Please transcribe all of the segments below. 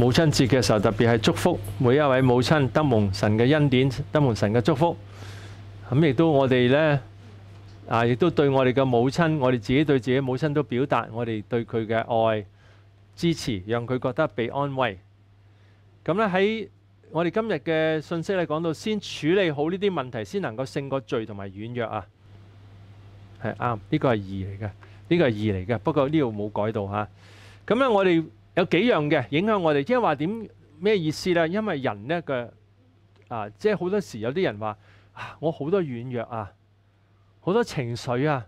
母親節嘅時候，特別係祝福每一位母親得蒙神嘅恩典，得蒙神嘅祝福。咁亦都我哋呢，啊，亦都對我哋嘅母親，我哋自己對自己母親都表達我哋對佢嘅愛、支持，讓佢覺得被安慰。咁咧喺我哋今日嘅信息咧講到，先處理好呢啲問題，先能夠勝過罪同埋軟弱啊。係啱，呢個係二嚟嘅，呢個系二嚟嘅。不過呢度冇改到吓。咁咧，我哋。有幾樣嘅影響我哋，即係話點咩意思咧？因為人咧嘅啊，即係好多時有啲人話我好多軟弱啊，好多情緒啊，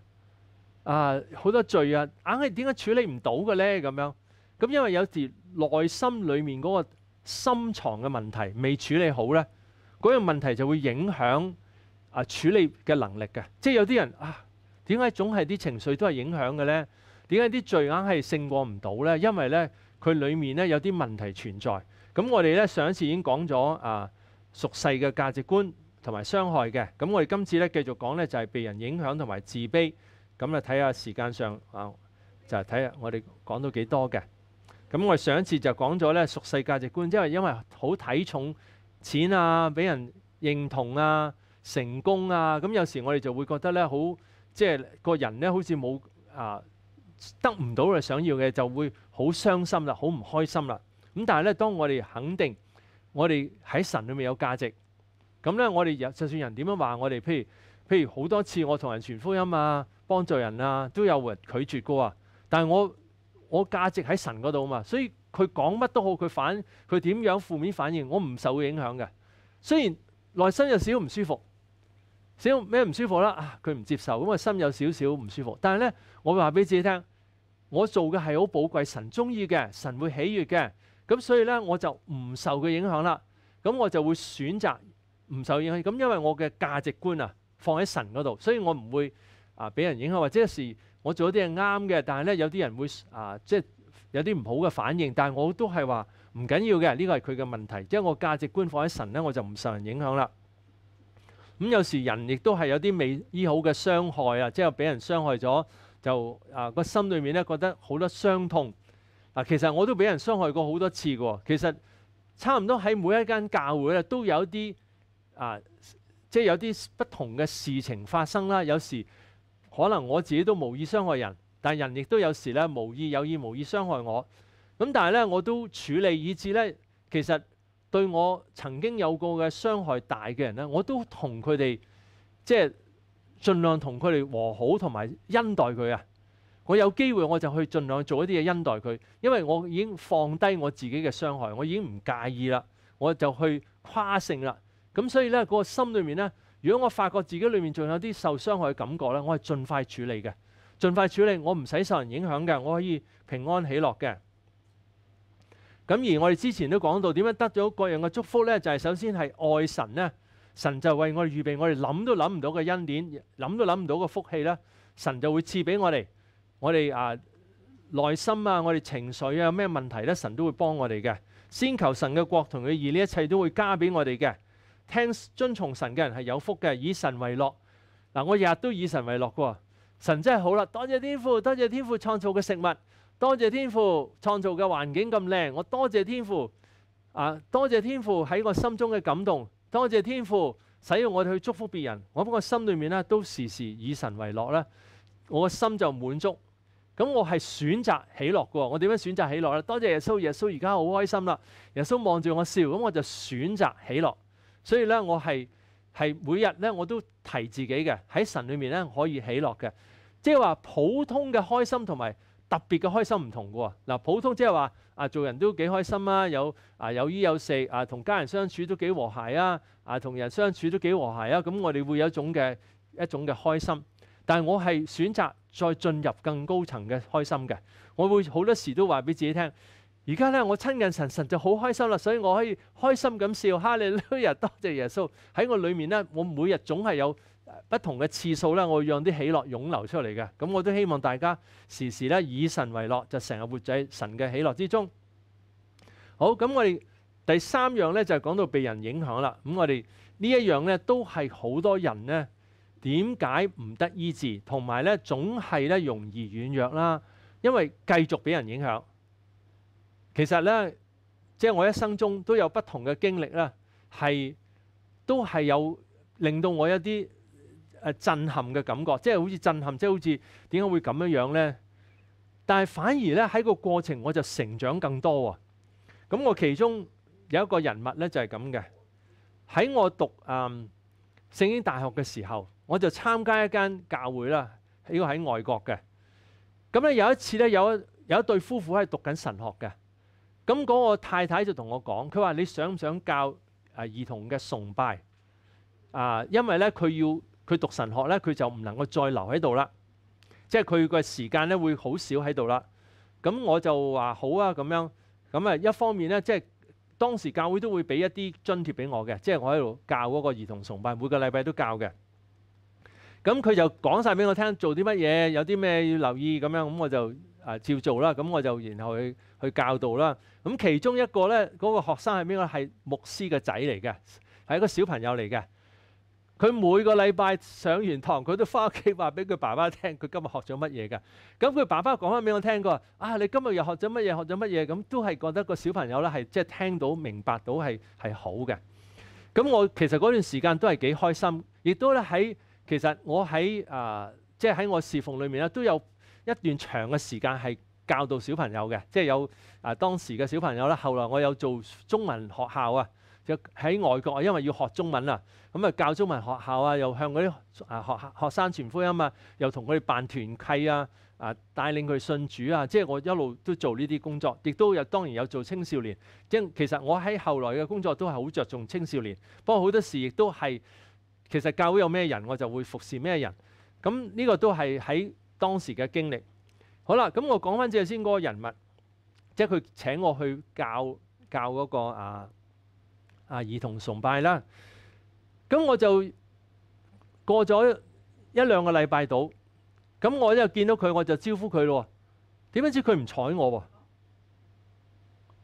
啊好多罪啊，硬係點解處理唔到嘅咧？咁樣咁因為有時內心裡面嗰個深藏嘅問題未處理好咧，嗰樣問題就會影響啊處理嘅能力嘅。即係有啲人啊，點解總係啲情緒都係影響嘅咧？點解啲罪硬係勝過唔到咧？因為咧。佢裏面咧有啲問題存在，咁我哋咧上一次已經講咗啊，俗世嘅價值觀同埋傷害嘅，咁我哋今次咧繼續講咧就係被人影響同埋自卑，咁啊睇下時間上啊，就系睇下我哋講到幾多嘅，咁我哋上一次就講咗咧俗世價值觀，即系因為好睇重錢啊，俾人認同啊，成功啊，咁有時我哋就會覺得咧好，即係個人咧好似冇啊。得唔到嘅想要嘅就會好傷心啦，好唔開心啦。咁但係咧，當我哋肯定我哋喺神裏面有價值，咁咧我哋就算人點樣話我哋，譬如譬如好多次我同人傳福音啊，幫助人啊，都有人拒絕過啊。但係我我價值喺神嗰度啊嘛，所以佢講乜都好，佢反佢點樣負面反應，我唔受影響嘅。雖然內心有少少唔舒服，少咩唔舒服啦啊，佢唔接受咁啊，心有少少唔舒服。但係咧，我話俾自己聽。我做嘅係好寶貴，神中意嘅，神會喜悦嘅，咁所以咧我就唔受佢影響啦。咁我就會選擇唔受影響。咁因為我嘅價值觀啊放喺神嗰度，所以我唔會啊俾人影響。或者時我做啲嘢啱嘅，但係咧有啲人會啊即係有啲唔好嘅反應。但係我都係話唔緊要嘅，呢個係佢嘅問題。即系我價值觀放喺神咧，我就唔受人影響啦。咁有時人亦都係有啲未醫好嘅傷害啊，即係俾人傷害咗。就啊個心裏面咧覺得好多傷痛嗱，其實我都俾人傷害過好多次嘅。其實差唔多喺每一間教會咧都有啲啊，即係有啲不同嘅事情發生啦。有時可能我自己都無意傷害人，但人亦都有時咧無意有意無意傷害我。咁但係咧我都處理以至咧，其實對我曾經有過嘅傷害大嘅人咧，我都同佢哋即係。盡量同佢哋和好，同埋恩待佢啊！我有機會我就去盡量做一啲嘢恩待佢，因為我已經放低我自己嘅傷害，我已經唔介意啦，我就去跨性啦。咁所以咧，個心裏面咧，如果我發覺自己裏面仲有啲受傷害嘅感覺咧，我係盡快處理嘅，盡快處理，我唔使受人影響嘅，我可以平安喜樂嘅。咁而我哋之前都講到點樣得到各樣嘅祝福咧，就係首先係愛神咧。神就为我哋预备，我哋谂都谂唔到嘅恩典，谂都谂唔到嘅福气啦。神就会赐俾我哋，我哋啊内心啊，我哋情绪啊，咩问题咧，神都会帮我哋嘅。先求神嘅国同佢义，呢一切都会加俾我哋嘅。听遵从神嘅人系有福嘅，以神为乐。嗱，我日日都以神为乐噶。神真系好啦，多谢天父，多谢天父创造嘅食物，多谢天父创造嘅环境咁靓，我多谢天父啊，多谢天父喺我心中嘅感动。多谢天父使用我哋去祝福别人，我不过心里面咧都时时以神为乐咧，我嘅心就满足。咁我系选择喜乐噶，我点样选择喜乐咧？多谢耶稣，耶稣而家好开心啦。耶稣望住我笑，咁我就选择喜乐。所以咧，我系系每日咧我都提自己嘅喺神里面咧可以喜乐嘅，即系话普通嘅开心同埋。特別嘅開心唔同嘅喎，嗱普通即係話啊，做人都幾開心啊，有啊有衣有食啊，同家人相處都幾和諧啊，啊同人相處都幾和諧啊，咁我哋會有一種嘅一種嘅開心，但係我係選擇再進入更高層嘅開心嘅，我會好多時都話俾自己聽，而家咧我親近神神就好開心啦，所以我可以開心咁笑，哈利路日多謝耶穌喺我裏面咧，我每日總係有。不同嘅次數咧，我讓啲喜樂湧流出嚟嘅，咁我都希望大家時時咧以神為樂，就成日活在神嘅喜樂之中。好，咁我哋第三樣咧就講到被人影響啦。咁我哋呢一樣咧都係好多人咧點解唔得醫治，同埋咧總係咧容易軟弱啦，因為繼續俾人影響。其實咧，即係我一生中都有不同嘅經歷啦，係都係有令到我一啲。誒震撼嘅感覺，即係好似震撼，即係好似點解會咁樣樣咧？但係反而咧喺個過程我就成長更多喎。咁我其中有一個人物咧就係咁嘅，喺我讀誒聖經大學嘅時候，我就參加一間教會啦，呢個喺外國嘅。咁咧有一次咧，有有一對夫婦喺讀緊神學嘅，咁嗰個太太就同我講，佢話你想唔想教誒兒童嘅崇拜啊？因為咧佢要。佢讀神學咧，佢就唔能夠再留喺度啦，即係佢個時間咧會好少喺度啦。咁我就話好啊，咁樣咁啊，一方面咧，即係當時教會都會俾一啲津貼俾我嘅，即係我喺度教嗰個兒童崇拜，每個禮拜都教嘅。咁佢就講晒俾我聽，做啲乜嘢，有啲咩要留意咁樣。咁我就啊照做啦。咁我就然後去去教導啦。咁其中一個咧，嗰個學生係邊個？係牧師嘅仔嚟嘅，係一個小朋友嚟嘅。佢每個禮拜上完堂，佢都翻屋企話俾佢爸爸聽，佢今日學咗乜嘢㗎？咁佢爸爸講翻俾我聽過啊！你今日又學咗乜嘢？學咗乜嘢？咁都係覺得個小朋友咧係即係聽到明白到係係好嘅。咁我其實嗰段時間都係幾開心，亦都咧喺其實我喺啊即係喺我侍奉裏面咧都有一段長嘅時間係教導小朋友嘅，即係有啊當時嘅小朋友啦。後來我有做中文學校啊。喺外國，因為要學中文啊，咁啊教中文學校啊，又向嗰啲啊學學生傳福音啊，又同佢哋辦團契啊，啊帶領佢信主啊，即係我一路都做呢啲工作，亦都有當然有做青少年。即其實我喺後來嘅工作都係好着重青少年，不過好多時亦都係其實教會有咩人，我就會服侍咩人。咁呢個都係喺當時嘅經歷。好啦，咁我講翻最先嗰個人物，即係佢請我去教教嗰個啊。啊！兒童崇拜啦，咁我就過咗一兩個禮拜度，咁我又見到佢，我就招呼佢咯喎。點知佢唔睬我喎？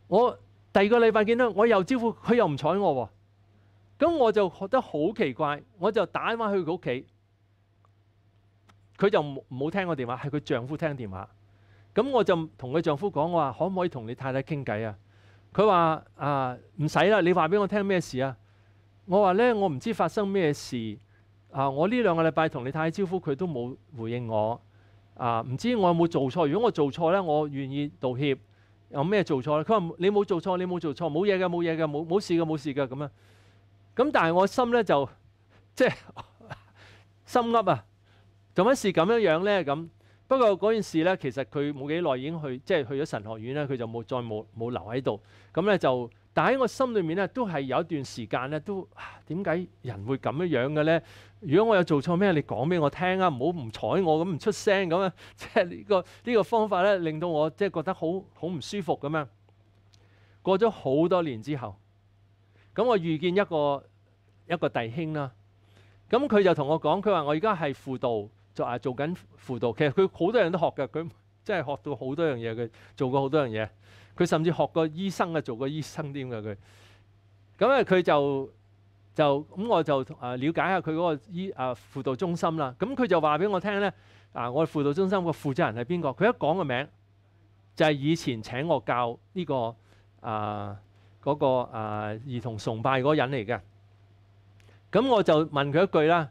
我第二個禮拜見到我又招呼佢，又唔睬我喎。咁我就覺得好奇怪，我就打翻去佢屋企，佢就冇聽我電話，係佢丈夫聽電話。咁我就同佢丈夫講：我話可唔可以同你太太傾偈啊？佢話：啊，唔使啦，你話俾我聽咩事啊？我話咧，我唔知發生咩事啊！我呢兩個禮拜同你太太招呼，佢都冇回應我啊！唔知我有冇做錯？如果我做錯咧，我願意道歉。有咩做錯咧？佢話你冇做錯，你冇做錯，冇嘢嘅，冇嘢嘅，冇冇事嘅，冇事嘅咁樣。咁但係我心咧就即係 心噏啊！做乜事咁樣樣咧咁？不過嗰件事咧，其實佢冇幾耐已經去，即係去咗神學院咧，佢就冇再冇冇留喺度。咁咧就，但喺我心裏面咧，都係有一段時間咧，都點解人會咁樣樣嘅咧？如果我有做錯咩，你講俾我聽啊，唔好唔睬我咁，唔出聲咁啊！即係呢個呢個方法咧，令到我即係覺得好好唔舒服咁樣。過咗好多年之後，咁我遇見一個一個弟兄啦。咁佢就同我講，佢話我而家係輔導。就啊做緊輔導，其實佢好多人都學㗎，佢 真係學到好多樣嘢。佢做過好多樣嘢，佢甚至學過醫生啊，做過醫生啲咁嘅佢。咁咧佢就就咁，我就啊瞭解下佢嗰個醫啊輔導中心啦。咁佢就話俾我聽咧，啊我輔導中心個負責人係邊個？佢一講個名就係以前請我教呢個啊嗰個啊兒童崇拜嗰人嚟嘅。咁我就問佢一句啦。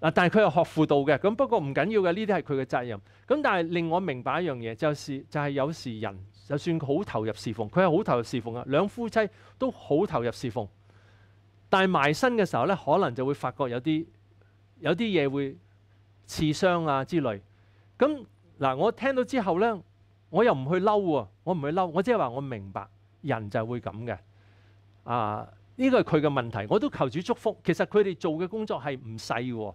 嗱，但係佢又學輔導嘅，咁不過唔緊要嘅，呢啲係佢嘅責任。咁但係令我明白一樣嘢，就是就係有時人就算好投入侍奉，佢係好投入侍奉啊，兩夫妻都好投入侍奉。但係埋身嘅時候咧，可能就會發覺有啲有啲嘢會刺傷啊之類。咁嗱，我聽到之後咧，我又唔去嬲喎，我唔去嬲，我即係話我明白人就會咁嘅。啊，呢個係佢嘅問題，我都求主祝福。其實佢哋做嘅工作係唔細喎。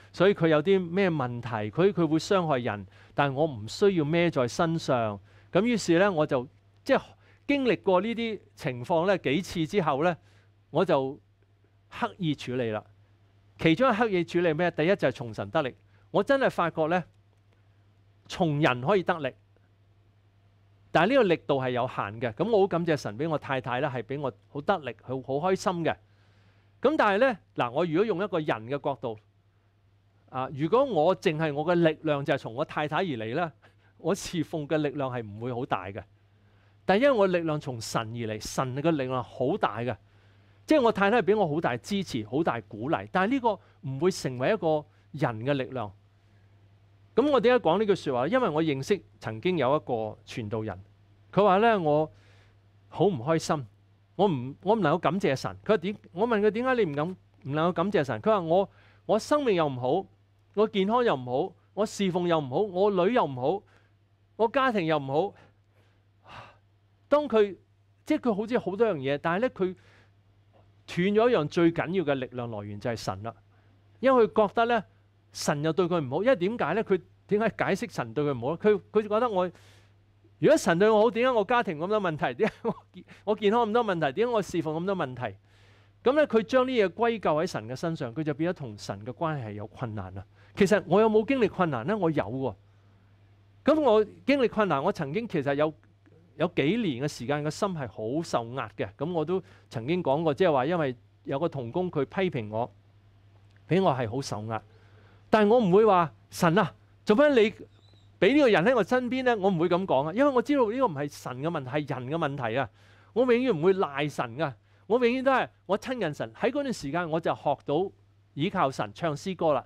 所以佢有啲咩問題，佢佢會傷害人，但我唔需要孭在身上。咁於是咧，我就即係經歷過呢啲情況咧幾次之後咧，我就刻意處理啦。其中刻意處理咩？第一就係從神得力。我真係發覺咧，從人可以得力，但係呢個力度係有限嘅。咁我好感謝神俾我太太咧，係俾我好得力，好好開心嘅。咁但係咧嗱，我如果用一個人嘅角度。啊！如果我净系我嘅力量就系从我太太而嚟咧，我侍奉嘅力量系唔会好大嘅。但系因为我力量从神而嚟，神嘅力量好大嘅。即系我太太系俾我好大支持、好大鼓励，但系呢个唔会成为一个人嘅力量。咁我点解讲呢句说话因为我认识曾经有一个传道人，佢话咧我好唔开心，我唔我唔能够感谢神。佢点？我问佢点解你唔敢唔能够感谢神？佢话我我生命又唔好。我健康又唔好，我侍奉又唔好，我女又唔好，我家庭又唔好。當佢即係佢好似好多樣嘢，但係咧佢斷咗一樣最緊要嘅力量來源就係神啦。因為覺得咧神又對佢唔好，因為點解咧？佢點解解釋神對佢唔好咧？佢佢覺得我如果神對我好，點解我家庭咁多問題？點解我健我健康咁多問題？點解我侍奉咁多問題？咁咧佢將呢嘢歸咎喺神嘅身上，佢就變咗同神嘅關係係有困難啦。其實我有冇經歷困難呢？我有喎。咁我經歷困難，我曾經其實有有幾年嘅時間个心係好受壓嘅。咁我都曾經講過，即係話因為有個童工佢批評我，俾我係好受壓。但係我唔會話神啊，做咩你俾呢個人喺我身邊呢？我唔會咁講啊，因為我知道呢個唔係神嘅問題，係人嘅問題啊。我永遠唔會赖神噶，我永遠都係我親近神喺嗰段時間，我就學到倚靠神唱詩歌啦。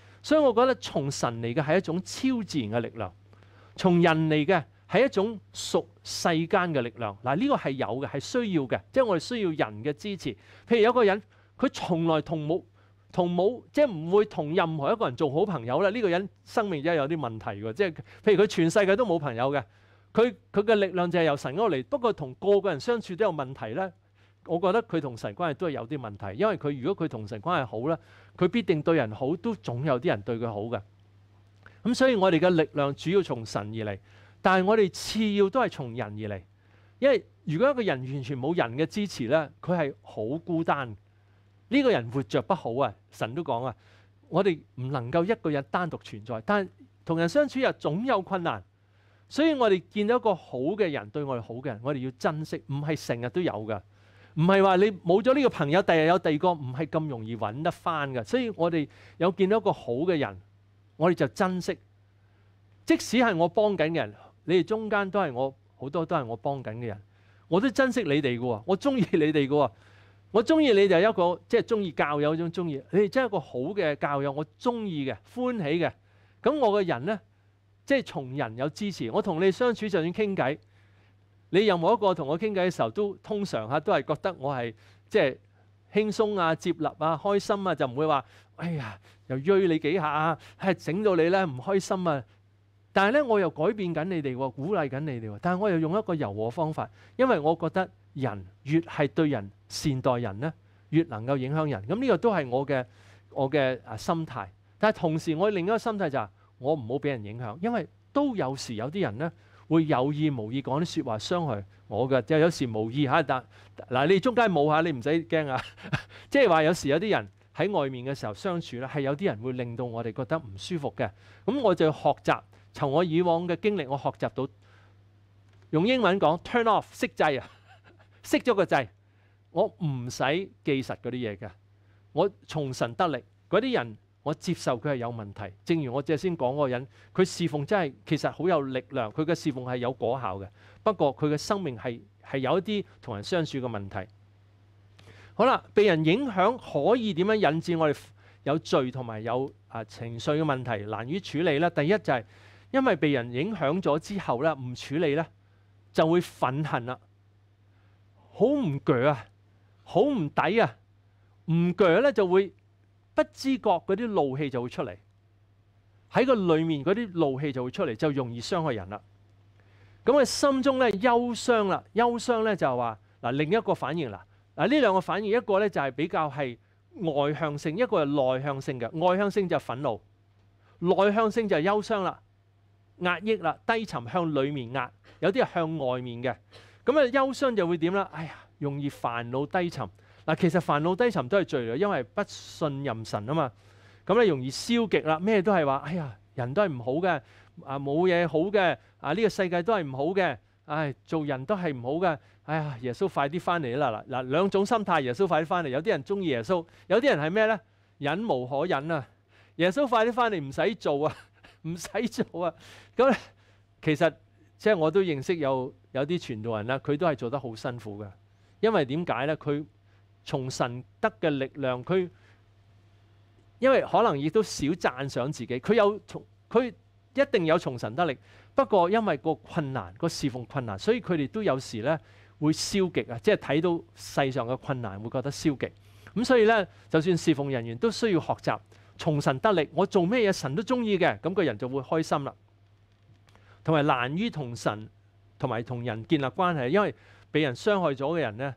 所以我覺得從神嚟嘅係一種超自然嘅力量，從人嚟嘅係一種屬世間嘅力量。嗱，呢個係有嘅，係需要嘅，即係我哋需要人嘅支持。譬如有個人，佢從來同冇同冇，即係唔會同任何一個人做好朋友啦。呢個人生命真系有啲問題喎，即係譬如佢全世界都冇朋友嘅，佢佢嘅力量就係由神嗰度嚟，不過同個個人相處都有問題咧。我覺得佢同神關係都係有啲問題，因為佢如果佢同神關係好咧，佢必定對人好，都總有啲人對佢好嘅。咁所以，我哋嘅力量主要從神而嚟，但係我哋次要都係從人而嚟，因為如果一個人完全冇人嘅支持咧，佢係好孤單。呢個人活着不好啊！神都講啊，我哋唔能夠一個人單獨存在，但同人相處又總有困難，所以我哋見到一個好嘅人對我哋好嘅人，我哋要珍惜，唔係成日都有嘅。唔係話你冇咗呢個朋友，第日有第二個唔係咁容易揾得翻嘅。所以我哋有見到一個好嘅人，我哋就珍惜。即使係我幫緊嘅人，你哋中間都係我好多都係我幫緊嘅人，我都珍惜你哋嘅喎。我中意你哋嘅喎，我中意你就一個即係中意教友中中意你哋真係一個好嘅教友，我中意嘅歡喜嘅。咁我嘅人呢，即係從人有支持，我同你哋相處就算傾偈。你任何一個同我傾偈嘅時候，都通常嚇都係覺得我係即係輕鬆啊、接納啊、開心啊，就唔會話哎呀又追你幾下啊，係整到你咧唔開心啊。但係咧，我又改變緊你哋喎，鼓勵緊你哋喎。但係我又用一個柔和方法，因為我覺得人越係對人善待人咧，越能夠影響人。咁呢個都係我嘅我嘅啊心態。但係同時我另一個心態就係我唔好俾人影響，因為都有時有啲人咧。會有意無意講啲说話傷害我嘅，即系有時無意吓，但嗱你中間冇下，你唔使驚啊！即係話有時有啲人喺外面嘅時候相處咧，係有啲人會令到我哋覺得唔舒服嘅。咁我就要學習，從我以往嘅經歷，我學習到用英文講 turn off 熄掣啊，熄咗個掣，我唔使記實嗰啲嘢嘅，我從神得力嗰啲人。我接受佢系有问题，正如我只先讲嗰个人，佢侍奉真系其实好有力量，佢嘅侍奉系有果效嘅。不过佢嘅生命系系有一啲同人相处嘅问题。好啦，被人影响可以点样引致我哋有罪同埋有啊情绪嘅问题难以处理呢？第一就系因为被人影响咗之后咧，唔处理呢，就会愤恨啦，好唔锯啊，好唔抵啊，唔锯呢就会。不知觉嗰啲怒气就会出嚟，喺个里面嗰啲怒气就會出嚟，就容易傷害人啦。咁啊心中咧憂傷啦，憂傷咧就系話嗱另一個反應啦。嗱呢兩個反應，一個咧就係比較係外向性，一個係內向性嘅。外向性就憤怒，內向性就係憂傷啦、壓抑啦、低沉向里面壓，有啲係向外面嘅。咁啊憂傷就會點啦？哎呀，容易煩惱、低沉。嗱，其實煩惱低沉都係罪嚟，因為不信任神啊嘛。咁你容易消極啦，咩都係話，哎呀，人都係唔好嘅，啊冇嘢好嘅，啊呢個世界都係唔好嘅，唉，做人都係唔好嘅，哎呀，耶穌快啲翻嚟啦！嗱，兩種心態，耶穌快啲翻嚟。有啲人中意耶穌，有啲人係咩咧？忍無可忍啊！耶穌快啲翻嚟，唔使做啊，唔使做啊。咁其實即係我都認識有有啲傳道人啦，佢都係做得好辛苦嘅，因為點解咧？佢從神得嘅力量，佢因為可能亦都少讚賞自己，佢有從佢一定有從神得力，不過因為個困難、個侍奉困難，所以佢哋都有時咧會消極啊！即係睇到世上嘅困難，會覺得消極。咁所以咧，就算侍奉人員都需要學習從神得力。我做咩嘢神都中意嘅，咁個人就會開心啦。同埋難於同神同埋同人建立關係，因為被人傷害咗嘅人咧。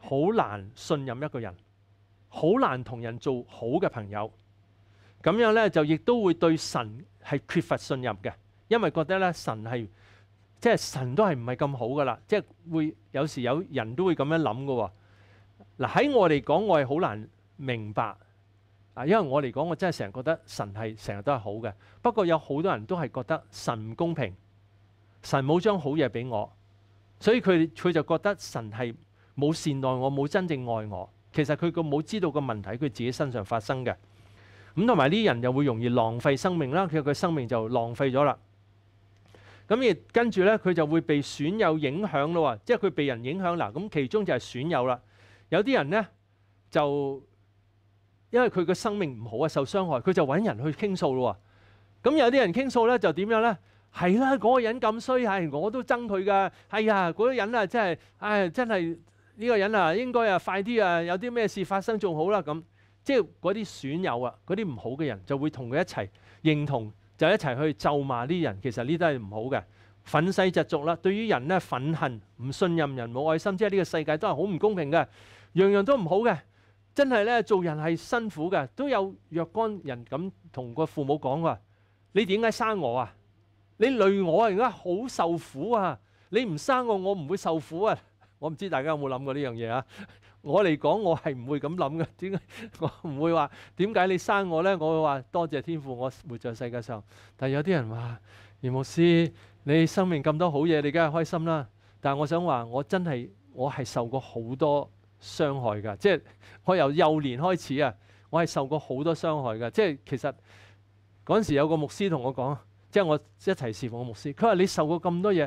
好難信任一個人，好難同人做好嘅朋友，咁樣咧就亦都會對神係缺乏信任嘅，因為覺得咧神係即係神都係唔係咁好噶啦，即係會有時有人都會咁樣諗嘅喎。嗱喺我嚟講，我係好難明白啊，因為我嚟講，我真係成日覺得神係成日都係好嘅。不過有好多人都係覺得神唔公平，神冇将好嘢俾我，所以佢佢就覺得神係。冇善待我，冇真正爱我。其实佢个冇知道个问题，佢自己身上发生嘅。咁同埋啲人又会容易浪费生命啦。佢佢生命就浪费咗啦。咁而跟住咧，佢就会被损友影响咯。即系佢被人影响嗱。咁其中就系损友啦。有啲人咧就因为佢个生命唔好啊，受伤害，佢就揾人去倾诉咯。咁有啲人倾诉咧就点样咧？系啦，嗰个人咁衰，系我都憎佢噶。系呀，嗰啲人啊，真系，唉，真系。呢個人啊，應該啊，快啲啊，有啲咩事發生仲好啦咁，即係嗰啲損友啊，嗰啲唔好嘅人就會同佢一齊認同，就一齊去咒罵啲人。其實呢都係唔好嘅，粉世窒俗啦。對於人咧，憤恨、唔信任人、冇愛心，即係呢個世界都係好唔公平嘅，樣樣都唔好嘅。真係咧，做人係辛苦嘅，都有若干人咁同個父母講話：你點解生我啊？你累我啊！而家好受苦啊！你唔生我，我唔會受苦啊！我唔知大家有冇諗過呢樣嘢啊！我嚟講，我係唔會咁諗嘅。點解 我唔會話？點解你生我呢？我會話多謝天父，我活在世界上。但有啲人話：，楊牧師，你生命咁多好嘢，你梗係開心啦！但我想話，我真係我係受過好多傷害㗎。即係我由幼年開始啊，我係受過好多傷害㗎。即係其實嗰陣時有個牧師同我講，即係我一齊侍奉嘅牧師，佢話你受過咁多嘢。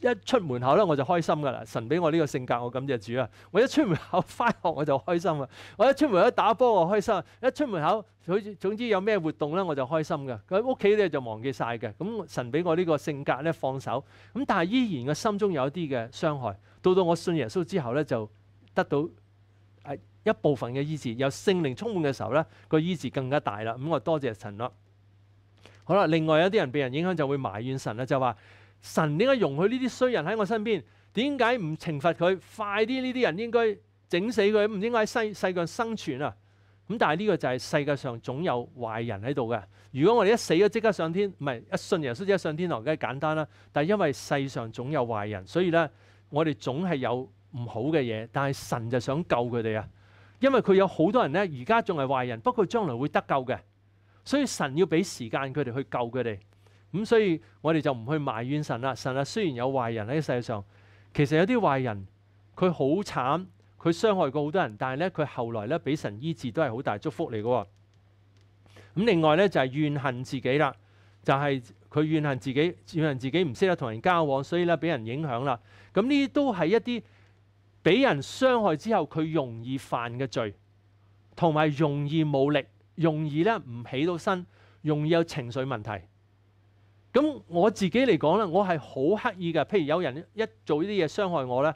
一出門口咧，我就開心噶啦！神俾我呢個性格，我感謝主啊！我一出門口翻學我就開心啊！我一出門口打波我開心，一出門口總總之有咩活動咧我就開心嘅。喺屋企咧就忘記晒嘅。咁神俾我呢個性格咧放手。咁但係依然嘅心中有一啲嘅傷害。到到我信耶穌之後咧，就得到一部分嘅醫治。有聖靈充滿嘅時候咧，個醫治更加大啦。咁我多謝神啦。好啦，另外有啲人被人影響就會埋怨神啦，就話。神点解容许呢啲衰人喺我身边？点解唔惩罚佢？快啲呢啲人应该整死佢，唔应该喺世世界生存啊！咁但系呢个就系世界上总有坏人喺度嘅。如果我哋一死咗即刻上天，唔系一信耶稣即刻上天堂，梗系简单啦。但系因为世上总有坏人，所以咧我哋总系有唔好嘅嘢。但系神就想救佢哋啊，因为佢有好多人咧，而家仲系坏人，不过将来会得救嘅。所以神要俾时间佢哋去救佢哋。咁所以我哋就唔去埋怨神啦。神啊，雖然有壞人喺世界上，其實有啲壞人佢好慘，佢傷害過好多人，但係咧佢後來咧俾神醫治都係好大祝福嚟嘅。咁另外咧就係怨恨自己啦，就係佢怨恨自己怨恨自己唔識得同人交往，所以咧俾人影響啦。咁呢啲都係一啲俾人傷害之後，佢容易犯嘅罪，同埋容易冇力，容易咧唔起到身，容易有情緒問題。咁我自己嚟讲咧，我系好刻意嘅。譬如有人一做呢啲嘢伤害我咧，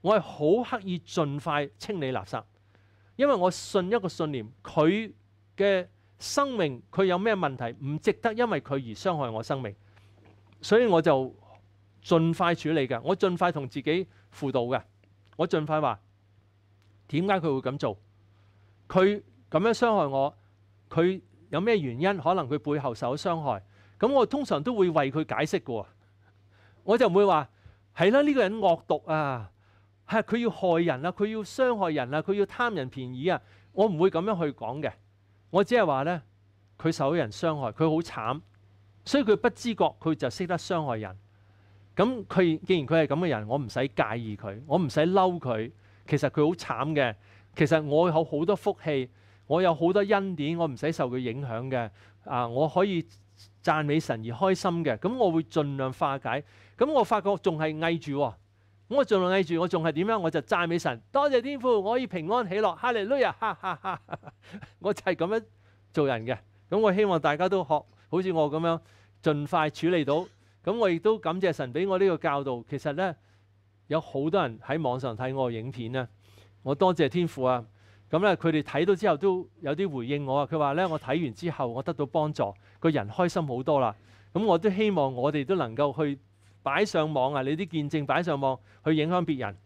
我系好刻意尽快清理垃圾，因为我信一个信念，佢嘅生命佢有咩问题，唔值得因为佢而伤害我生命，所以我就尽快处理嘅。我尽快同自己辅导嘅，我尽快话点解佢会咁做，佢咁样伤害我，佢有咩原因？可能佢背后受咗伤害。咁我通常都會為佢解釋嘅喎，我就唔會話係啦，呢個人惡毒啊，係佢要害人啊，佢要傷害人啊，佢要貪人便宜啊，我唔會咁樣去講嘅。我只係話咧，佢受人傷害，佢好慘，所以佢不知覺，佢就識得傷害人。咁佢既然佢係咁嘅人，我唔使介意佢，我唔使嬲佢。其實佢好慘嘅，其實我有好多福氣，我有好多恩典，我唔使受佢影響嘅。啊，我可以。讚美神而開心嘅，咁我會盡量化解。咁我發覺仲係翳住，咁我盡量翳住，我仲係點樣？我就讚美神，多謝天父，我可以平安喜樂，哈利路亞，哈哈哈！我就係咁樣做人嘅。咁我希望大家都學好似我咁樣，盡快處理到。咁我亦都感謝神俾我呢個教導。其實呢，有好多人喺網上睇我影片啦，我多謝天父啊！咁咧，佢哋睇到之後都有啲回應我啊。佢話咧，我睇完之後，我得到幫助，個人開心好多啦。咁我都希望我哋都能夠去擺上網啊，你啲見證擺上網，去影響別人。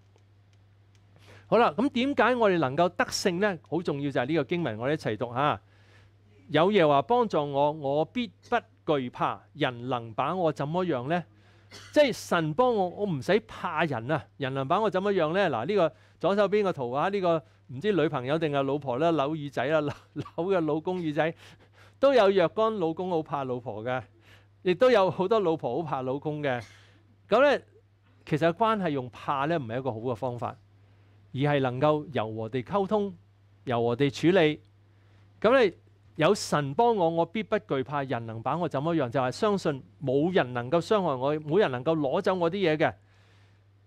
好啦，咁點解我哋能夠得勝呢？好重要就係呢個經文，我哋一齊讀下。有耶話幫助我，我必不惧怕。人能把我怎麼樣呢？即係神幫我，我唔使怕人啊。人能把我怎麼樣呢？嗱，呢個左手邊個圖畫呢個。唔知女朋友定系老婆咧，扭耳仔啦，扭嘅老公耳仔 都有。若干老公好怕老婆嘅，亦都有好多老婆好怕老公嘅。咁咧，其實關係用怕咧，唔係一個好嘅方法，而係能夠柔和地溝通、柔和地處理。咁咧，有神幫我，我必不惧怕。人能把我怎麼樣？就係相信冇人能夠傷害我，冇人能夠攞走我啲嘢嘅。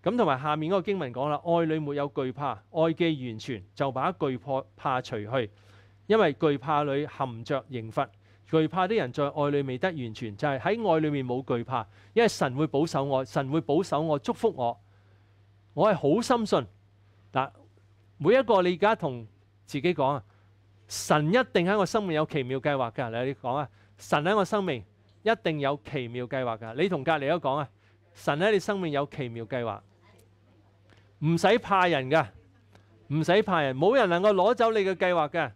咁同埋下面嗰個經文講啦，愛裏沒有惧怕，愛既完全，就把惧怕怕除去，因為惧怕裏含着刑罰。惧怕啲人在愛裏未得完全，就係喺愛裏面冇惧怕，因為神會保守我，神會保守我，祝福我。我係好深信嗱，每一個你而家同自己講啊，神一定喺我生命有奇妙計劃㗎。你講啊，神喺我生命一定有奇妙計劃㗎。你同隔離都講啊，神喺你生命有奇妙計劃。唔使怕人噶，唔使怕人，冇人能够攞走你嘅计划嘅。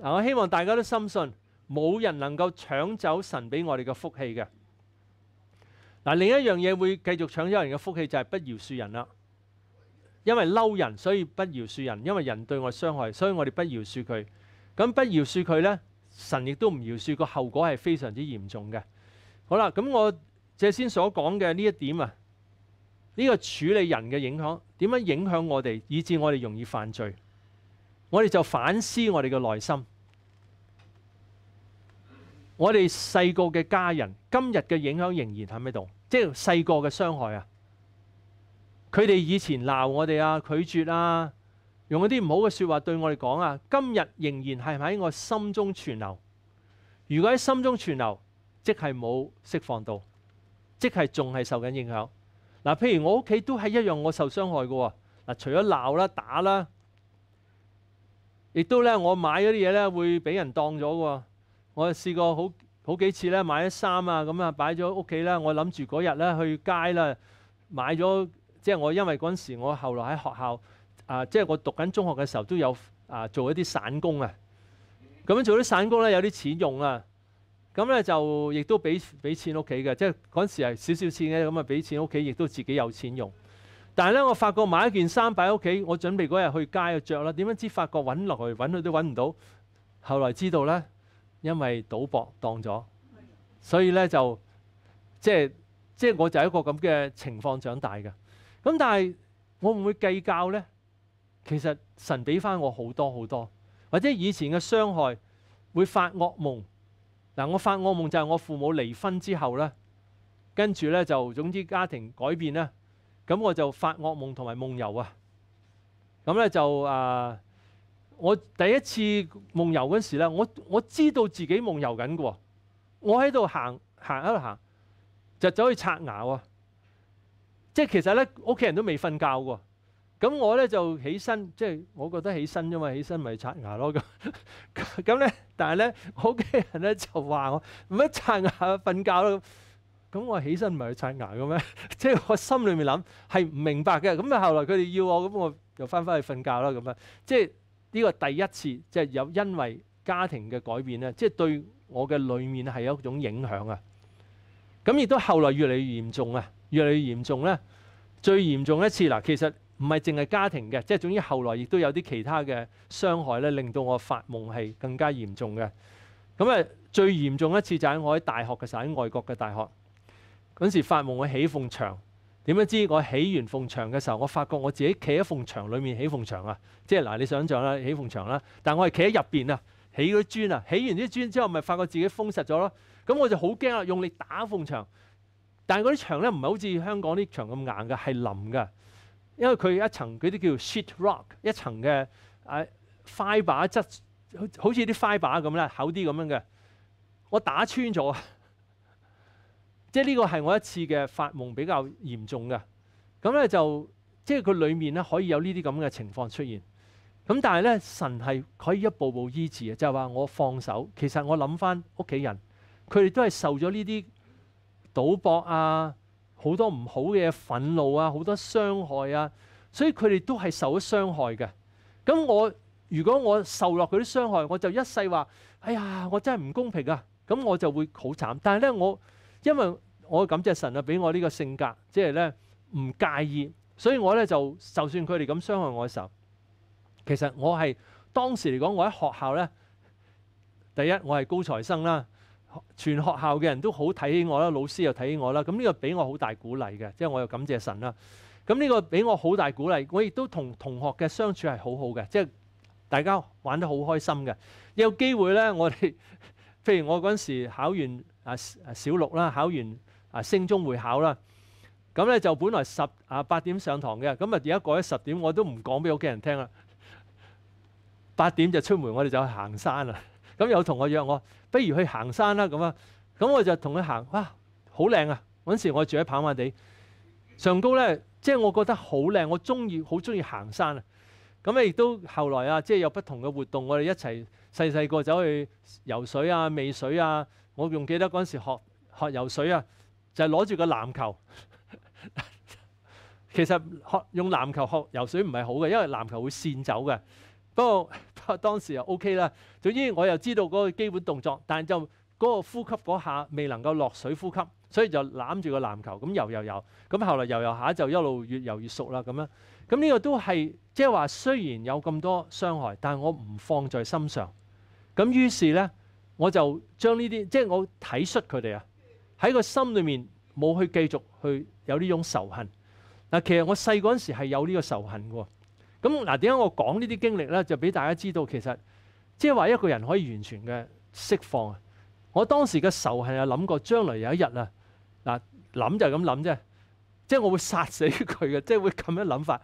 嗱，我希望大家都深信，冇人能够抢走神俾我哋嘅福气嘅。嗱，另一样嘢会继续抢走人嘅福气就系不饶恕人啦。因为嬲人，所以不饶恕人；因为人对我伤害，所以我哋不饶恕佢。咁不饶恕佢呢，神亦都唔饶恕，个后果系非常之严重嘅。好啦，咁我借先所讲嘅呢一点啊。呢個處理人嘅影響點樣影響我哋，以致我哋容易犯罪？我哋就反思我哋嘅內心。我哋細個嘅家人今日嘅影響仍然喺咪度？即係細個嘅傷害啊！佢哋以前鬧我哋啊，拒絕啊，用一啲唔好嘅说話對我哋講啊，今日仍然係喺我心中存留。如果喺心中存留，即係冇釋放到，即係仲係受緊影響。嗱，譬如我屋企都係一樣，我受傷害嘅喎。嗱，除咗鬧啦、打啦，亦都咧，我買咗啲嘢咧會俾人當咗嘅。我試過好好幾次咧，買咗衫啊咁啊，擺咗屋企啦。我諗住嗰日咧去街啦，買咗即係我因為嗰陣時我後來喺學校啊，即係我讀緊中學嘅時候都有啊做一啲散工啊。咁樣做啲散工咧，有啲錢用啊。咁咧就亦都俾俾錢屋企嘅，即係嗰時係少少錢嘅，咁啊俾錢屋企，亦都自己有錢用。但係咧，我發覺買一件衫擺喺屋企，我準備嗰日去街去着啦。點樣知？發覺揾落去揾佢都揾唔到。後來知道咧，因為賭博當咗，所以咧就即係即係我就一個咁嘅情況長大嘅。咁但係我唔會計較咧。其實神俾翻我好多好多，或者以前嘅傷害會發惡夢。嗱，我發惡夢就係我父母離婚之後咧，跟住咧就總之家庭改變咧，咁我就發惡夢同埋夢遊啊。咁咧就誒，我第一次夢遊嗰時咧，我我知道自己夢遊緊嘅喎，我喺度行行喺度行，就走去刷牙喎，即系其實咧屋企人都未瞓覺喎。咁我咧就起身，即係我覺得起身啫嘛，起身咪刷牙咯。咁 咁咧，但係咧，我屋企人咧就話我唔一刷牙瞓覺咯。咁我起身咪去刷牙嘅咩？即係我心裏面諗係唔明白嘅。咁啊，後來佢哋要我咁，我又翻返去瞓覺啦。咁啊，即係呢個第一次，即係有因為家庭嘅改變咧，即係對我嘅裏面係有一種影響啊。咁亦都後來越嚟越嚴重啊，越嚟越嚴重咧。最嚴重一次嗱，其實。唔係淨係家庭嘅，即係總之後來亦都有啲其他嘅傷害咧，令到我發夢係更加嚴重嘅。咁啊，最嚴重一次就喺我喺大學嘅時候，喺外國嘅大學嗰時發夢，我起縫牆。點樣知我起完縫牆嘅時候，我發覺我自己企喺縫牆裏面起縫牆啊！即係嗱，你想象啦，起縫牆啦，但我係企喺入邊啊，起嗰啲磚啊，起完啲磚之後，咪發覺自己封實咗咯。咁我就好驚啊，用力打縫牆，但係嗰啲牆咧唔係好似香港啲牆咁硬嘅，係冧嘅。因為佢一層嗰啲叫 sheet rock，一層嘅誒 f i e 把質，好似啲 f i e 把咁啦，厚啲咁樣嘅，我打穿咗，即係呢個係我一次嘅發夢比較嚴重嘅，咁咧就即係佢裡面咧可以有呢啲咁嘅情況出現，咁但係咧神係可以一步步醫治嘅，就係話我放手，其實我諗翻屋企人，佢哋都係受咗呢啲賭博啊。好多唔好嘅憤怒啊，好多傷害啊，所以佢哋都係受咗傷害嘅。咁我如果我受落嗰啲傷害，我就一世話：哎呀，我真係唔公平啊！咁我就會好慘。但係咧，我因為我感謝神啊，俾我呢個性格，即係咧唔介意，所以我咧就就算佢哋咁傷害我嘅時候，其實我係當時嚟講，我喺學校咧，第一我係高材生啦。全學校嘅人都好睇起我啦，老師又睇起我啦，咁呢個俾我好大鼓勵嘅，即係我又感謝神啦。咁呢個俾我好大鼓勵，我亦都同同學嘅相處係好好嘅，即係大家玩得好開心嘅。有機會呢，我哋譬如我嗰陣時考完啊小六啦，考完啊升中會考啦，咁呢就本來十啊八點上堂嘅，咁啊而家改咗十點，我都唔講俾屋企人聽啦。八點就出門，我哋就去行山啦。咁有同學約我，不如去行山啦咁啊！咁我就同佢行，哇，好靚啊！嗰時我住喺跑馬地，上高咧，即係我覺得好靚，我中意，好中意行山啊！咁亦都後來啊，即係有不同嘅活動，我哋一齊細細個走去游水啊、未水啊。我仲記得嗰時學學游水啊，就係攞住個籃球。其實學用籃球學游水唔係好嘅，因為籃球會跣走嘅。不個當時又 OK 啦。總之我又知道嗰個基本動作，但就嗰個呼吸嗰下未能夠落水呼吸，所以就攬住個籃球咁游游游。咁後來游游下就一路越游越熟啦。咁樣咁呢個都係即係話，雖然有咁多傷害，但我唔放在心上。咁於是呢，我就將呢啲即係我體恤佢哋啊，喺個心裏面冇去繼續去有呢種仇恨。嗱，其實我細嗰陣時係有呢個仇恨㗎。咁嗱，點解我講呢啲經歷咧？就俾大家知道，其實即係話一個人可以完全嘅釋放啊！我當時嘅仇恨有諗過，將來有一日啊，嗱諗就係咁諗啫，即係我會殺死佢嘅，即係會咁樣諗法。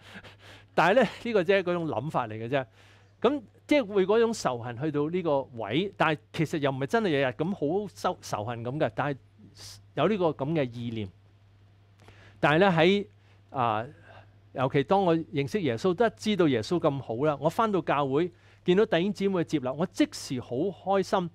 但係咧，呢個即係嗰種諗法嚟嘅啫。咁即係會嗰種仇恨去到呢個位，但係其實又唔係真係日日咁好仇恨咁嘅。但係有呢個咁嘅意念。但係咧喺啊～尤其當我認識耶穌，都知道耶穌咁好啦。我翻到教會，見到弟兄姊妹接納我，即時好開心，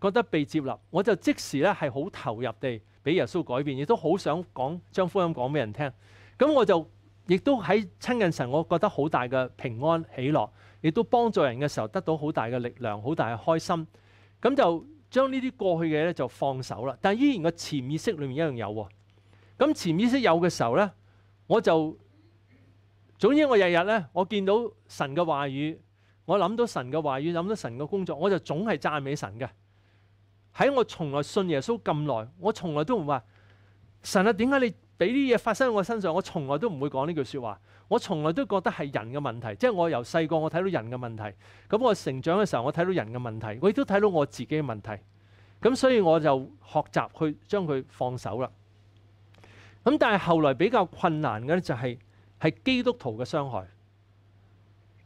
覺得被接納，我就即時咧係好投入地俾耶穌改變，亦都好想講將福音講俾人聽。咁我就亦都喺親近神，我覺得好大嘅平安喜樂，亦都幫助人嘅時候得到好大嘅力量，好大嘅開心。咁就將呢啲過去嘅咧就放手啦。但依然個潛意識裏面一樣有喎。咁潛意識有嘅時候咧，我就。总之我日日咧，我见到神嘅话语，我谂到神嘅话语，谂到神嘅工作，我就总系赞美神嘅。喺我从来信耶稣咁耐，我从来都唔话神啊，点解你俾啲嘢发生喺我身上？我从来都唔会讲呢句说话。我从来都觉得系人嘅问题，即系我由细个我睇到人嘅问题，咁我成长嘅时候我睇到人嘅问题，我亦都睇到我自己嘅问题。咁所以我就学习去将佢放手啦。咁但系后来比较困难嘅咧就系。係基督徒嘅傷害，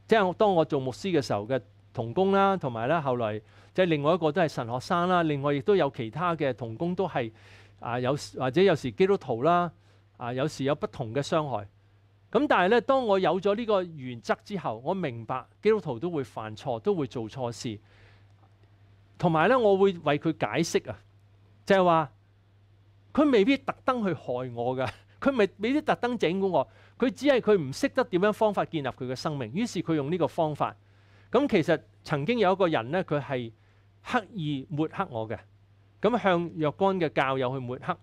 即係當我做牧師嘅時候嘅童工啦，同埋咧後來即係另外一個都係神學生啦，另外亦都有其他嘅童工都係啊有或者有時基督徒啦啊有時有不同嘅傷害。咁但係咧，當我有咗呢個原則之後，我明白基督徒都會犯錯，都會做錯事，同埋咧我會為佢解釋啊，就係話佢未必特登去害我㗎，佢未未必特登整過我。佢只係佢唔識得點樣方法建立佢嘅生命，於是佢用呢個方法。咁其實曾經有一個人咧，佢係刻意抹黑我嘅，咁向若干嘅教友去抹黑。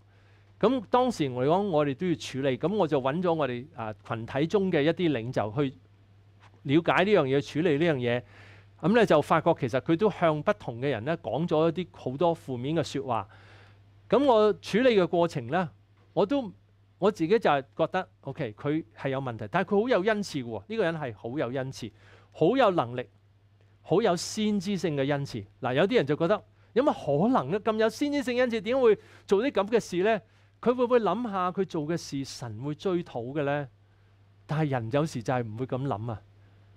咁當時我讲我哋都要處理，咁我就揾咗我哋啊群體中嘅一啲領袖去了解呢樣嘢，處理呢樣嘢。咁咧就發覺其實佢都向不同嘅人咧講咗一啲好多負面嘅说話。咁我處理嘅過程咧，我都。我自己就係覺得 OK，佢係有問題，但係佢好有恩賜嘅喎，呢個人係好有恩賜，好有能力，好有先知性嘅恩賜。嗱，有啲人就覺得有乜可能咧咁有先知性恩賜，點會做啲咁嘅事咧？佢會唔會諗下佢做嘅事神會追討嘅咧？但係人有時就係唔會咁諗啊，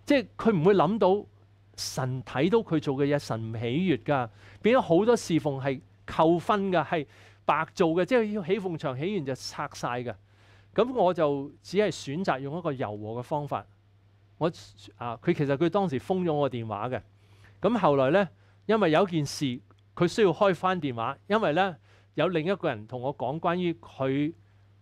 即係佢唔會諗到神睇到佢做嘅嘢，神唔喜悦㗎，變咗好多侍奉係扣分㗎，係。白做嘅，即係要起縫牆，起完就拆晒嘅。咁我就只係選擇用一個柔和嘅方法。我啊，佢其實佢當時封咗我電話嘅。咁後來咧，因為有件事佢需要開翻電話，因為咧有另一個人同我講關於佢，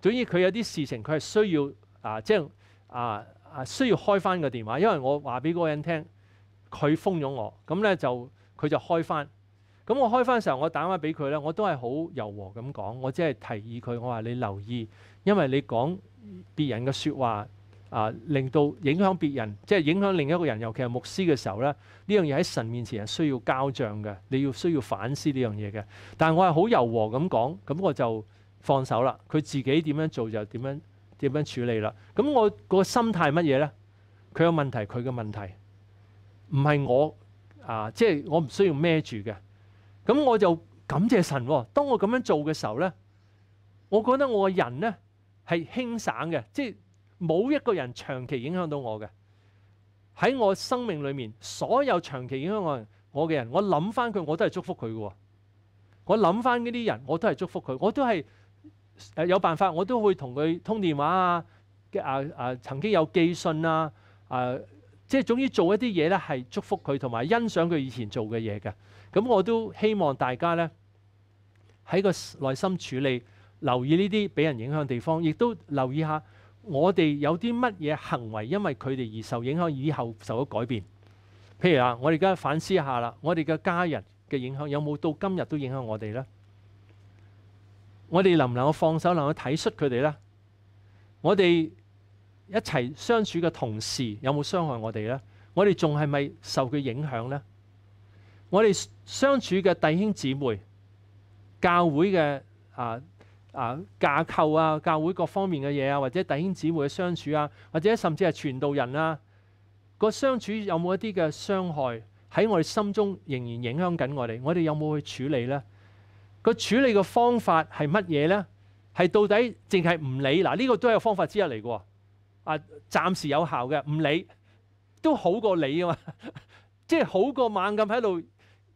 總之佢有啲事情佢係需要啊，即係啊啊需要開翻個電話，因為我話俾嗰個人聽，佢封咗我，咁咧就佢就開翻。咁我開翻嘅時候，我打翻話俾佢咧，我都係好柔和咁講，我只係提議佢。我話你留意，因為你講別人嘅説話啊，令到影響別人，即係影響另一個人，尤其係牧師嘅時候咧，呢樣嘢喺神面前係需要交賬嘅，你要需要反思呢樣嘢嘅。但係我係好柔和咁講，咁我就放手啦。佢自己點樣做就點樣點樣處理啦。咁我個心態乜嘢咧？佢有問題，佢嘅問題，唔係我啊，即係我唔需要孭住嘅。咁我就感謝神。當我咁樣做嘅時候咧，我覺得我人咧係輕省嘅，即係冇一個人長期影響到我嘅。喺我生命裏面，所有長期影響我我嘅人，我諗翻佢我都係祝福佢嘅。我諗翻嗰啲人我都係祝福佢，我都係誒有辦法，我都會同佢通電話啊，啊啊曾經有寄信啊，誒即係總之做一啲嘢咧係祝福佢，同埋欣賞佢以前做嘅嘢嘅。咁我都希望大家咧喺個內心處理，留意呢啲俾人影響地方，亦都留意下我哋有啲乜嘢行為，因為佢哋而受影響，以後受咗改變。譬如啊，我哋而家反思下啦，我哋嘅家人嘅影響有冇到今日都影響我哋咧？我哋能唔能夠放手，能夠體恤佢哋咧？我哋一齊相處嘅同事有冇傷害我哋咧？我哋仲係咪受佢影響咧？我哋相處嘅弟兄姊妹、教會嘅啊啊架構啊、教會各方面嘅嘢啊，或者弟兄姊妹嘅相處啊，或者甚至係傳道人啊，個相處有冇一啲嘅傷害喺我哋心中仍然影響緊我哋？我哋有冇去處理呢？個處理嘅方法係乜嘢呢？係到底淨係唔理嗱？呢個都有方法之一嚟嘅喎，啊暫時有效嘅唔理都好過理啊嘛，即係好過猛咁喺度。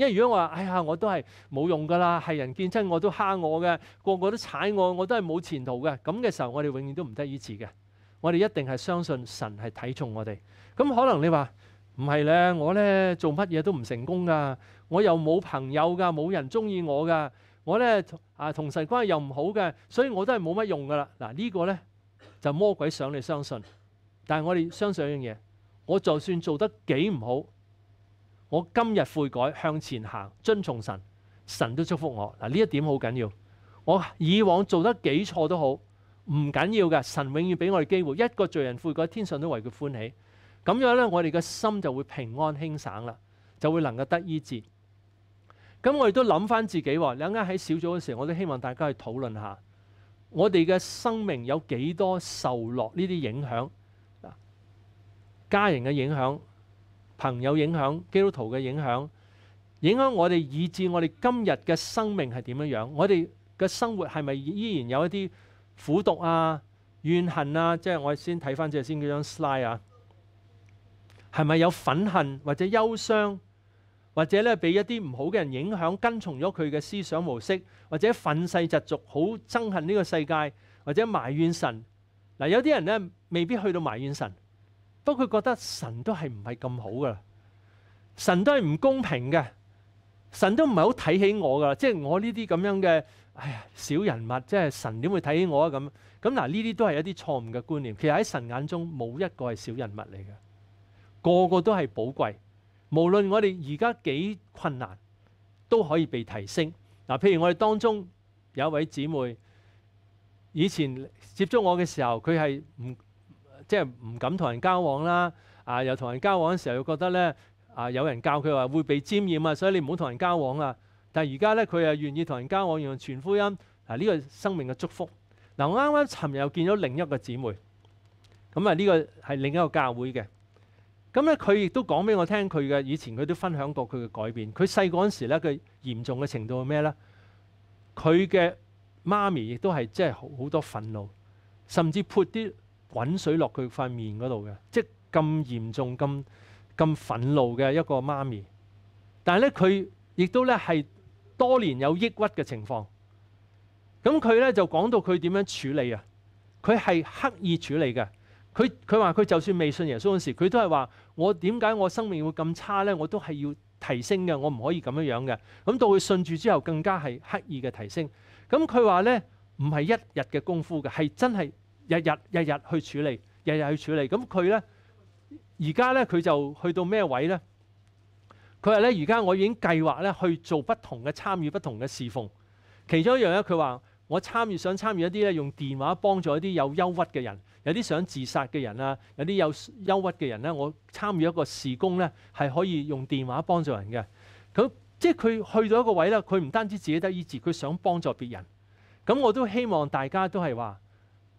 因为如果话，哎呀，我都系冇用噶啦，系人见親我都虾我嘅，个个都踩我，我都系冇前途嘅。咁嘅时候，我哋永远都唔得于此嘅。我哋一定系相信神系睇重我哋。咁可能你话唔系咧，我咧做乜嘢都唔成功噶，我又冇朋友噶，冇人中意我噶，我咧啊同神关系又唔好嘅，所以我都系冇乜用噶啦。嗱呢个咧就魔鬼想你相信，但系我哋相信一样嘢，我就算做得几唔好。我今日悔改向前行，遵從神，神都祝福我。嗱呢一點好緊要。我以往做得幾錯都好，唔緊要嘅。神永遠俾我哋機會，一個罪人悔改，天上都為佢歡喜。咁樣咧，我哋嘅心就會平安輕省啦，就會能夠得医治。咁我哋都諗翻自己，啱啱喺小組时時，我都希望大家去討論下，我哋嘅生命有幾多受落呢啲影響？家人嘅影響。朋友影響、基督徒嘅影響，影響我哋以致我哋今日嘅生命係點樣樣？我哋嘅生活係咪依然有一啲苦毒啊、怨恨啊？即係我先睇翻只先嗰張 slide 啊，係咪有憤恨或者憂傷，或者咧俾一啲唔好嘅人影響，跟從咗佢嘅思想模式，或者憤世疾俗，好憎恨呢個世界，或者埋怨神？嗱，有啲人咧未必去到埋怨神。都佢覺得神都係唔係咁好噶，神都係唔公平嘅，神都唔係好睇起我噶，即系我呢啲咁樣嘅，哎呀小人物，即系神點會睇起我啊咁？咁嗱呢啲都係一啲錯誤嘅觀念。其實喺神眼中冇一個係小人物嚟嘅，個個都係寶貴。無論我哋而家幾困難，都可以被提升。嗱，譬如我哋當中有一位姊妹，以前接觸我嘅時候，佢係唔即係唔敢同人交往啦，啊又同人交往嘅時候又覺得咧，啊有人教佢話會被沾染啊，所以你唔好同人交往啊。但係而家咧，佢又願意同人交往，用全福音啊，呢個生命嘅祝福。嗱，我啱啱尋日又見咗另一個姊妹，咁啊呢個係另一個教會嘅。咁咧佢亦都講俾我聽，佢嘅以前佢都分享過佢嘅改變。佢細個嗰時咧，佢嚴重嘅程度係咩咧？佢嘅媽咪亦都係即係好多憤怒，甚至潑啲。滾水落佢塊面嗰度嘅，即係咁嚴重、咁咁憤怒嘅一個媽咪。但係咧，佢亦都咧係多年有抑鬱嘅情況。咁佢咧就講到佢點樣處理啊？佢係刻意處理嘅。佢佢話佢就算未信耶穌嗰時，佢都係話：我點解我生命會咁差咧？我都係要提升嘅，我唔可以咁樣樣嘅。咁到佢信住之後，更加係刻意嘅提升。咁佢話咧，唔係一日嘅功夫嘅，係真係。日日日日去處理，日日去處理。咁佢咧，而家咧佢就去到咩位咧？佢話咧，而家我已經計劃咧去做不同嘅參與，不同嘅侍奉。其中一樣咧，佢話我參與想參與一啲咧用電話幫助一啲有憂鬱嘅人，有啲想自殺嘅人啊，有啲有憂鬱嘅人咧，我參與一個事工咧係可以用電話幫助人嘅。咁即係佢去到一個位咧，佢唔單止自己得意志，佢想幫助別人。咁我都希望大家都係話。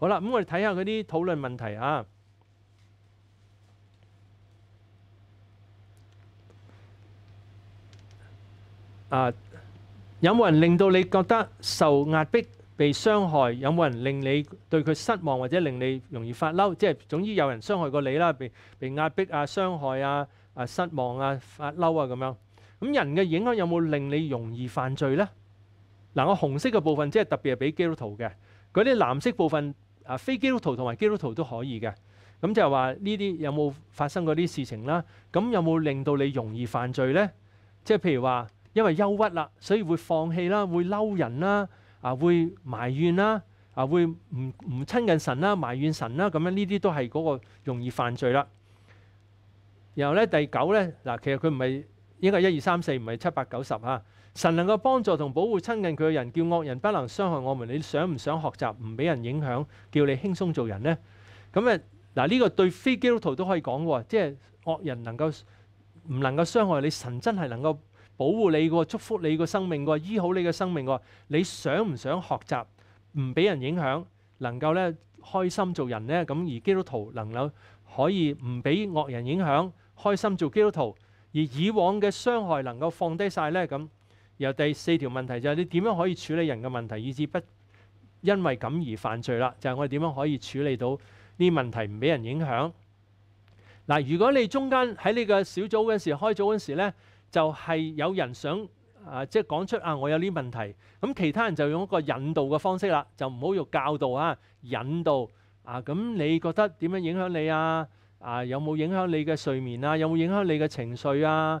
好啦，咁我哋睇下嗰啲討論問題啊！啊，有冇人令到你覺得受壓迫、被傷害？有冇人令你對佢失望，或者令你容易發嬲？即係總之有人傷害過你啦，被被壓迫啊、傷害啊、啊失望啊、發嬲啊咁樣。咁人嘅影響有冇令你容易犯罪咧？嗱，我紅色嘅部分即係特別係俾基督徒嘅，嗰啲藍色部分。啊，非基督徒同埋基督徒都可以嘅，咁就話呢啲有冇發生過啲事情啦？咁有冇令到你容易犯罪咧？即係譬如話，因為憂鬱啦，所以會放棄啦，會嬲人啦，啊，會埋怨啦，啊，會唔唔親近神啦，埋怨神啦，咁樣呢啲都係嗰個容易犯罪啦。然後咧第九咧，嗱，其實佢唔係應該係一二三四，唔係七八九十啊。神能夠幫助同保護親近佢嘅人，叫惡人不能傷害我们。你想唔想學習唔俾人影響，叫你輕鬆做人呢？咁啊嗱，呢個對非基督徒都可以講嘅喎，即係惡人能夠唔能夠傷害你，神真係能夠保護你喎，祝福你個生命嘅喎，醫好你嘅生命喎。你想唔想學習唔俾人影響，能夠咧開心做人呢？咁而基督徒能夠可以唔俾惡人影響，開心做基督徒，而以往嘅傷害能夠放低晒呢。咁。由第四條問題就係你點樣可以處理人嘅問題，以至不因為咁而犯罪啦。就係我哋點樣可以處理到呢啲問題唔俾人影響？嗱，如果你中間喺你個小組嗰時開組嗰時咧，就係有人想啊，即係講出啊，我有呢問題，咁其他人就用一個引導嘅方式啦，就唔好用教導啊，引導啊。咁你覺得點樣影響你啊？啊，有冇影響你嘅睡眠啊？有冇影響你嘅情緒啊？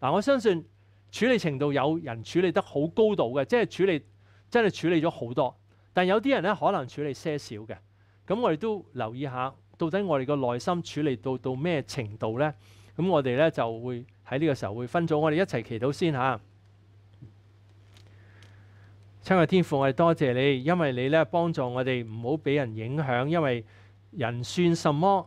嗱，我相信處理程度有人處理得好高度嘅，即係處理真係處理咗好多。但有啲人咧可能處理些少嘅。咁我哋都留意下，到底我哋個內心處理到到咩程度咧？咁我哋咧就會喺呢個時候會分組，我哋一齊祈禱先嚇。親愛天父，我哋多謝你，因為你咧幫助我哋唔好俾人影響，因為人算什麼？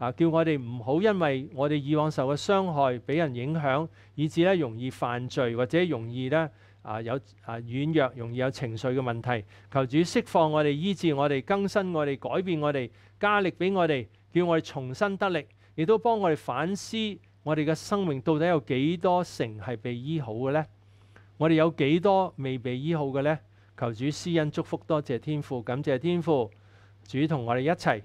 啊！叫我哋唔好因為我哋以往受嘅傷害，俾人影響，以至咧容易犯罪，或者容易咧啊有啊軟弱，容易有情緒嘅問題。求主釋放我哋，醫治我哋，更新我哋，改變我哋，加力俾我哋，叫我哋重新得力，亦都幫我哋反思我哋嘅生命到底有幾多成係被醫好嘅呢？我哋有幾多未被醫好嘅呢？求主施恩祝福，多謝天父，感謝天父，主同我哋一齊。